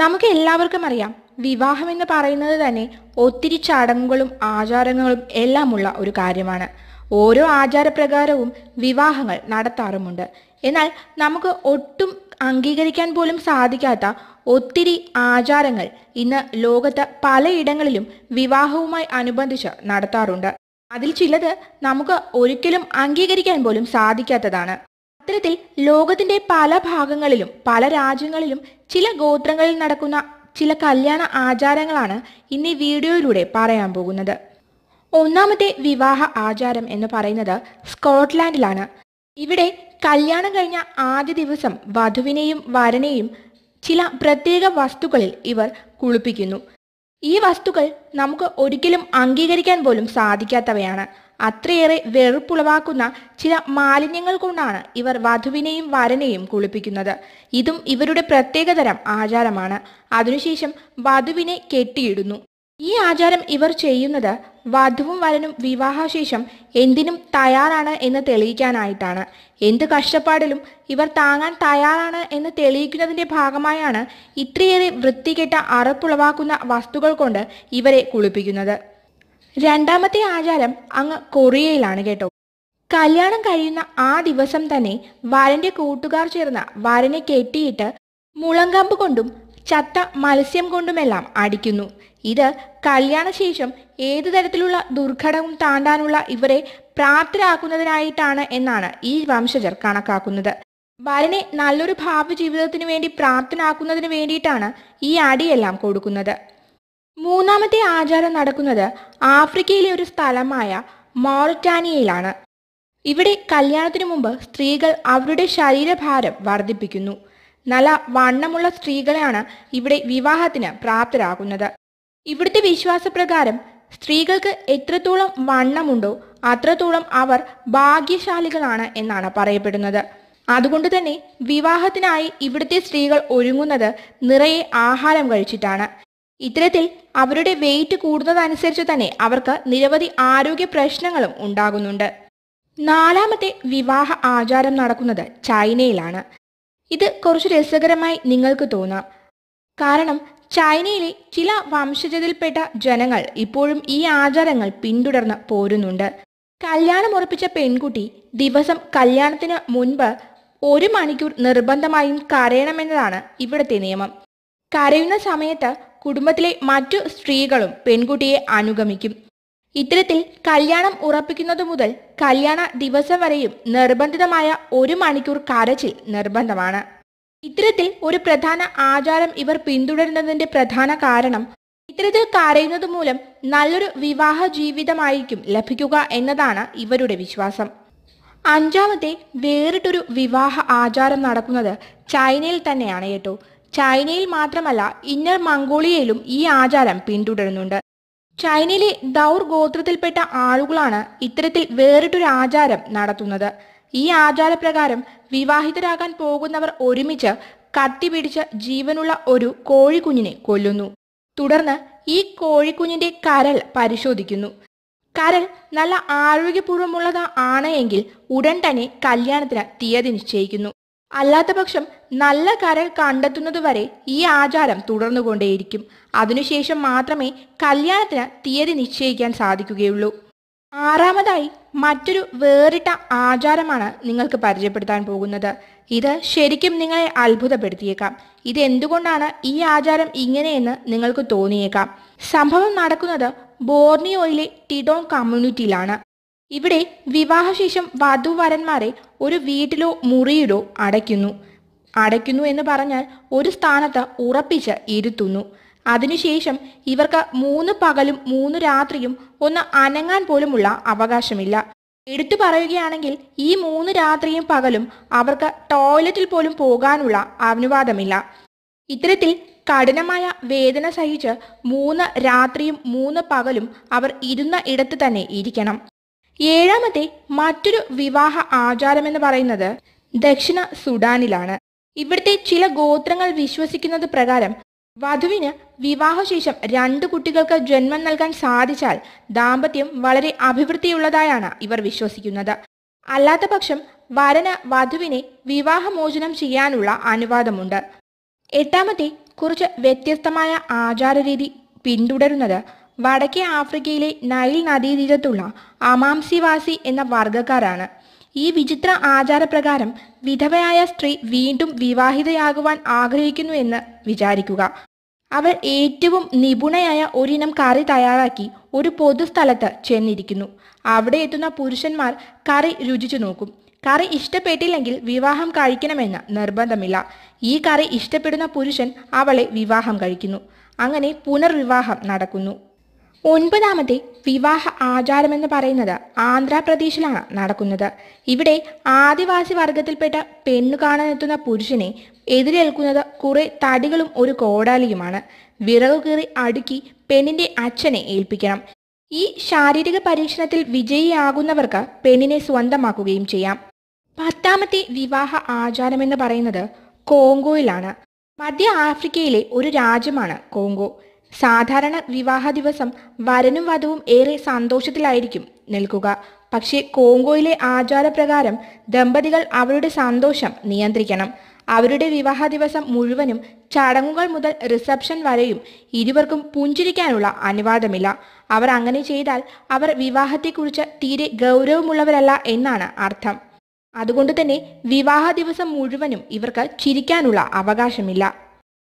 നമുക്ക് എല്ലാവർക്കും അറിയാം വിവാഹം എന്ന് പറയുന്നത് തന്നെ ഒത്തിരി ചടങ്ങുകളും ആചാരങ്ങളും എല്ലാമുള്ള ഒരു കാര്യമാണ് ഓരോ ആചാരപ്രകാരവും വിവാഹങ്ങൾ നടത്താറുമുണ്ട് എന്നാൽ നമുക്ക് ഒട്ടും അംഗീകരിക്കാൻ പോലും സാധിക്കാത്ത ഒത്തിരി ആചാരങ്ങൾ ഇന്ന് ലോകത്ത് പലയിടങ്ങളിലും വിവാഹവുമായി അനുബന്ധിച്ച് നടത്താറുണ്ട് അതിൽ ചിലത് നമുക്ക് ഒരിക്കലും അംഗീകരിക്കാൻ പോലും സാധിക്കാത്തതാണ് അത്തരത്തിൽ ലോകത്തിന്റെ പല ഭാഗങ്ങളിലും പല രാജ്യങ്ങളിലും ചില ഗോത്രങ്ങളിൽ നടക്കുന്ന ചില കല്യാണ ആചാരങ്ങളാണ് ഇന്ന് ഈ വീഡിയോയിലൂടെ പറയാൻ പോകുന്നത് ഒന്നാമത്തെ വിവാഹ ആചാരം എന്ന് പറയുന്നത് സ്കോട്ട്ലാൻഡിലാണ് ഇവിടെ കല്യാണം കഴിഞ്ഞ ആദ്യ ദിവസം വധുവിനെയും വരനെയും ചില പ്രത്യേക വസ്തുക്കളിൽ ഇവർ കുളിപ്പിക്കുന്നു ഈ വസ്തുക്കൾ നമുക്ക് ഒരിക്കലും അംഗീകരിക്കാൻ പോലും സാധിക്കാത്തവയാണ് അത്രയേറെ വെറുപ്പുളവാക്കുന്ന ചില മാലിന്യങ്ങൾ കൊണ്ടാണ് ഇവർ വധുവിനെയും വരനെയും കുളിപ്പിക്കുന്നത് ഇതും ഇവരുടെ പ്രത്യേകതരം ആചാരമാണ് അതിനുശേഷം വധുവിനെ കെട്ടിയിടുന്നു ഈ ആചാരം ഇവർ ചെയ്യുന്നത് വധുവും വരനും വിവാഹശേഷം എന്തിനും തയ്യാറാണ് എന്ന് തെളിയിക്കാനായിട്ടാണ് എന്ത് കഷ്ടപ്പാടിലും ഇവർ താങ്ങാൻ തയ്യാറാണ് എന്ന് തെളിയിക്കുന്നതിൻ്റെ ഭാഗമായാണ് ഇത്രയേറെ വൃത്തികെട്ട അറപ്പുളവാക്കുന്ന വസ്തുക്കൾ കൊണ്ട് ഇവരെ കുളിപ്പിക്കുന്നത് രണ്ടാമത്തെ ആചാരം അങ്ങ് കൊറിയയിലാണ് കേട്ടോ കല്യാണം കഴിയുന്ന ആ ദിവസം തന്നെ വരന്റെ കൂട്ടുകാർ ചേർന്ന് വരനെ കെട്ടിയിട്ട് മുളങ്കമ്പ് കൊണ്ടും ചത്ത മത്സ്യം കൊണ്ടുമെല്ലാം അടിക്കുന്നു ഇത് കല്യാണശേഷം ഏതു തരത്തിലുള്ള ദുർഘടവും താണ്ടാനുള്ള ഇവരെ പ്രാപ്തരാക്കുന്നതിനായിട്ടാണ് എന്നാണ് ഈ വംശജർ കണക്കാക്കുന്നത് വരനെ നല്ലൊരു ഭാവി ജീവിതത്തിനു വേണ്ടി പ്രാപ്തനാക്കുന്നതിന് വേണ്ടിയിട്ടാണ് ഈ അടിയെല്ലാം കൊടുക്കുന്നത് മൂന്നാമത്തെ ആചാരം നടക്കുന്നത് ആഫ്രിക്കയിലെ ഒരു സ്ഥലമായ മോറിറ്റാനിയയിലാണ് ഇവിടെ കല്യാണത്തിനു മുമ്പ് സ്ത്രീകൾ അവരുടെ ശരീരഭാരം വർദ്ധിപ്പിക്കുന്നു നല്ല വണ്ണമുള്ള സ്ത്രീകളെയാണ് ഇവിടെ വിവാഹത്തിന് പ്രാപ്തരാകുന്നത് ഇവിടുത്തെ വിശ്വാസപ്രകാരം സ്ത്രീകൾക്ക് എത്രത്തോളം വണ്ണമുണ്ടോ അത്രത്തോളം അവർ ഭാഗ്യശാലികളാണ് എന്നാണ് പറയപ്പെടുന്നത് അതുകൊണ്ട് തന്നെ വിവാഹത്തിനായി ഇവിടുത്തെ സ്ത്രീകൾ ഒരുങ്ങുന്നത് നിറയെ ആഹാരം കഴിച്ചിട്ടാണ് ഇത്തരത്തിൽ അവരുടെ വെയിറ്റ് കൂടുന്നതനുസരിച്ച് തന്നെ അവർക്ക് നിരവധി ആരോഗ്യ പ്രശ്നങ്ങളും ഉണ്ടാകുന്നുണ്ട് നാലാമത്തെ വിവാഹ ആചാരം നടക്കുന്നത് ചൈനയിലാണ് ഇത് കുറച്ച് രസകരമായി നിങ്ങൾക്ക് തോന്നാം കാരണം ചൈനയിലെ ചില വംശജതിൽപ്പെട്ട ജനങ്ങൾ ഇപ്പോഴും ഈ ആചാരങ്ങൾ പിന്തുടർന്ന് പോരുന്നുണ്ട് കല്യാണം ഉറപ്പിച്ച പെൺകുട്ടി ദിവസം കല്യാണത്തിന് മുൻപ് ഒരു മണിക്കൂർ നിർബന്ധമായും കരയണമെന്നതാണ് ഇവിടുത്തെ നിയമം കരയുന്ന സമയത്ത് കുടുംബത്തിലെ മറ്റു സ്ത്രീകളും പെൺകുട്ടിയെ അനുഗമിക്കും ഇത്തരത്തിൽ കല്യാണം ഉറപ്പിക്കുന്നതു മുതൽ കല്യാണ ദിവസം വരെയും നിർബന്ധിതമായ ഒരു മണിക്കൂർ കരച്ചിൽ നിർബന്ധമാണ് ഇത്തരത്തിൽ ഒരു പ്രധാന ആചാരം ഇവർ പിന്തുടരുന്നതിന്റെ പ്രധാന കാരണം ഇത്തരത്തിൽ കരയുന്നത് മൂലം നല്ലൊരു വിവാഹ ജീവിതമായിരിക്കും ലഭിക്കുക എന്നതാണ് ഇവരുടെ വിശ്വാസം അഞ്ചാമത്തെ വേറിട്ടൊരു വിവാഹ ആചാരം നടക്കുന്നത് ചൈനയിൽ തന്നെയാണ് കേട്ടോ ചൈനയിൽ മാത്രമല്ല ഇന്നർ മംഗോളിയയിലും ഈ ആചാരം പിന്തുടരുന്നുണ്ട് ചൈനയിലെ ദൗർ ഗോത്രത്തിൽപ്പെട്ട ആളുകളാണ് ഇത്തരത്തിൽ വേറിട്ടൊരു ആചാരം നടത്തുന്നത് ഈ ആചാരപ്രകാരം വിവാഹിതരാകാൻ പോകുന്നവർ ഒരുമിച്ച് കത്തി പിടിച്ച് ജീവനുള്ള ഒരു കോഴിക്കുഞ്ഞിനെ കൊല്ലുന്നു തുടർന്ന് ഈ കോഴിക്കുഞ്ഞിന്റെ കരൾ പരിശോധിക്കുന്നു കരൾ നല്ല ആരോഗ്യപൂർവ്വമുള്ളത് ആണ് എങ്കിൽ ഉടൻ തന്നെ കല്യാണത്തിന് തീയതി നിശ്ചയിക്കുന്നു പക്ഷം നല്ല കരൾ കണ്ടെത്തുന്നതുവരെ ഈ ആചാരം തുടർന്നുകൊണ്ടേയിരിക്കും അതിനുശേഷം മാത്രമേ കല്യാണത്തിന് തീയതി നിശ്ചയിക്കാൻ സാധിക്കുകയുള്ളൂ ആറാമതായി മറ്റൊരു വേറിട്ട ആചാരമാണ് നിങ്ങൾക്ക് പരിചയപ്പെടുത്താൻ പോകുന്നത് ഇത് ശരിക്കും നിങ്ങളെ അത്ഭുതപ്പെടുത്തിയേക്കാം ഇത് എന്തുകൊണ്ടാണ് ഈ ആചാരം ഇങ്ങനെയെന്ന് നിങ്ങൾക്ക് തോന്നിയേക്കാം സംഭവം നടക്കുന്നത് ബോർണിയോയിലെ ടിഡോങ് കമ്മ്യൂണിറ്റിയിലാണ് ഇവിടെ വിവാഹശേഷം വധുവരന്മാരെ ഒരു വീട്ടിലോ മുറിയിലോ അടയ്ക്കുന്നു അടയ്ക്കുന്നു എന്ന് പറഞ്ഞാൽ ഒരു സ്ഥാനത്ത് ഉറപ്പിച്ച് ഇരുത്തുന്നു അതിനുശേഷം ഇവർക്ക് മൂന്ന് പകലും മൂന്ന് രാത്രിയും ഒന്ന് അനങ്ങാൻ പോലുമുള്ള അവകാശമില്ല എടുത്തു പറയുകയാണെങ്കിൽ ഈ മൂന്ന് രാത്രിയും പകലും അവർക്ക് ടോയ്ലറ്റിൽ പോലും പോകാനുള്ള അനുവാദമില്ല ഇത്തരത്തിൽ കഠിനമായ വേദന സഹിച്ച് മൂന്ന് രാത്രിയും മൂന്ന് പകലും അവർ ഇരുന്ന ഇടത്ത് തന്നെ ഇരിക്കണം ഏഴാമത്തെ മറ്റൊരു വിവാഹ ആചാരമെന്ന് പറയുന്നത് ദക്ഷിണ സുഡാനിലാണ് ഇവിടുത്തെ ചില ഗോത്രങ്ങൾ വിശ്വസിക്കുന്നത് പ്രകാരം വധുവിന് വിവാഹശേഷം രണ്ട് കുട്ടികൾക്ക് ജന്മം നൽകാൻ സാധിച്ചാൽ ദാമ്പത്യം വളരെ അഭിവൃദ്ധിയുള്ളതായാണ് ഇവർ വിശ്വസിക്കുന്നത് അല്ലാത്ത പക്ഷം വരന് വധുവിനെ വിവാഹമോചനം ചെയ്യാനുള്ള അനുവാദമുണ്ട് എട്ടാമത്തെ കുറച്ച് വ്യത്യസ്തമായ ആചാരരീതി പിന്തുടരുന്നത് വടക്കേ ആഫ്രിക്കയിലെ നൈൽ നദീതീരത്തുള്ള അമാംസിവാസി എന്ന വർഗക്കാരാണ് ഈ വിചിത്ര ആചാരപ്രകാരം വിധവയായ സ്ത്രീ വീണ്ടും വിവാഹിതയാകുവാൻ ആഗ്രഹിക്കുന്നു എന്ന് വിചാരിക്കുക അവൾ ഏറ്റവും നിപുണയായ ഒരിനം കറി തയ്യാറാക്കി ഒരു പൊതുസ്ഥലത്ത് ചെന്നിരിക്കുന്നു അവിടെ എത്തുന്ന പുരുഷന്മാർ കറി രുചിച്ചു നോക്കും കറി ഇഷ്ടപ്പെട്ടില്ലെങ്കിൽ വിവാഹം കഴിക്കണമെന്ന് നിർബന്ധമില്ല ഈ കറി ഇഷ്ടപ്പെടുന്ന പുരുഷൻ അവളെ വിവാഹം കഴിക്കുന്നു അങ്ങനെ പുനർവിവാഹം നടക്കുന്നു ഒൻപതാമത്തെ വിവാഹ ആചാരമെന്ന് പറയുന്നത് ആന്ധ്രാപ്രദേശിലാണ് നടക്കുന്നത് ഇവിടെ ആദിവാസി വർഗത്തിൽപ്പെട്ട പെണ്ണു കാണാനെത്തുന്ന പുരുഷനെ എതിരേൽക്കുന്നത് കുറെ തടികളും ഒരു കോടാലിയുമാണ് വിറക് കീറി അടുക്കി പെണ്ണിന്റെ അച്ഛനെ ഏൽപ്പിക്കണം ഈ ശാരീരിക പരീക്ഷണത്തിൽ വിജയിയാകുന്നവർക്ക് പെണ്ണിനെ സ്വന്തമാക്കുകയും ചെയ്യാം പത്താമത്തെ വിവാഹ ആചാരമെന്ന് പറയുന്നത് കോങ്കോയിലാണ് മധ്യ ആഫ്രിക്കയിലെ ഒരു രാജ്യമാണ് കോങ്കോ സാധാരണ വിവാഹ ദിവസം വരനും വധുവും ഏറെ സന്തോഷത്തിലായിരിക്കും നിൽക്കുക പക്ഷേ കോങ്കോയിലെ ആചാരപ്രകാരം ദമ്പതികൾ അവരുടെ സന്തോഷം നിയന്ത്രിക്കണം അവരുടെ വിവാഹ ദിവസം മുഴുവനും ചടങ്ങുകൾ മുതൽ റിസപ്ഷൻ വരെയും ഇരുവർക്കും പുഞ്ചിരിക്കാനുള്ള അനുവാദമില്ല അവർ അങ്ങനെ ചെയ്താൽ അവർ വിവാഹത്തെക്കുറിച്ച് തീരെ ഗൗരവമുള്ളവരല്ല എന്നാണ് അർത്ഥം അതുകൊണ്ട് തന്നെ വിവാഹ ദിവസം മുഴുവനും ഇവർക്ക് ചിരിക്കാനുള്ള അവകാശമില്ല